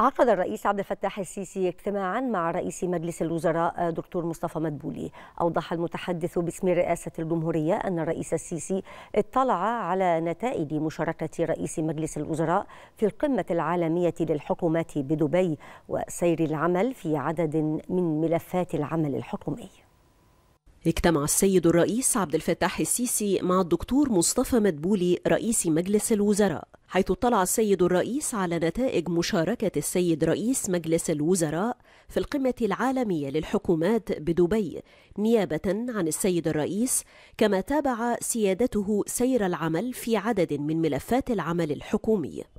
عقد الرئيس عبد الفتاح السيسي اجتماعا مع رئيس مجلس الوزراء آه، دكتور مصطفى مدبولي أوضح المتحدث باسم رئاسة الجمهورية أن الرئيس السيسي اطلع على نتائج مشاركة رئيس مجلس الوزراء في القمة العالمية للحكومات بدبي وسير العمل في عدد من ملفات العمل الحكومي اجتمع السيد الرئيس عبد الفتاح السيسي مع الدكتور مصطفى مدبولي رئيس مجلس الوزراء حيث اطلع السيد الرئيس على نتائج مشاركة السيد رئيس مجلس الوزراء في القمة العالمية للحكومات بدبي نيابة عن السيد الرئيس كما تابع سيادته سير العمل في عدد من ملفات العمل الحكومي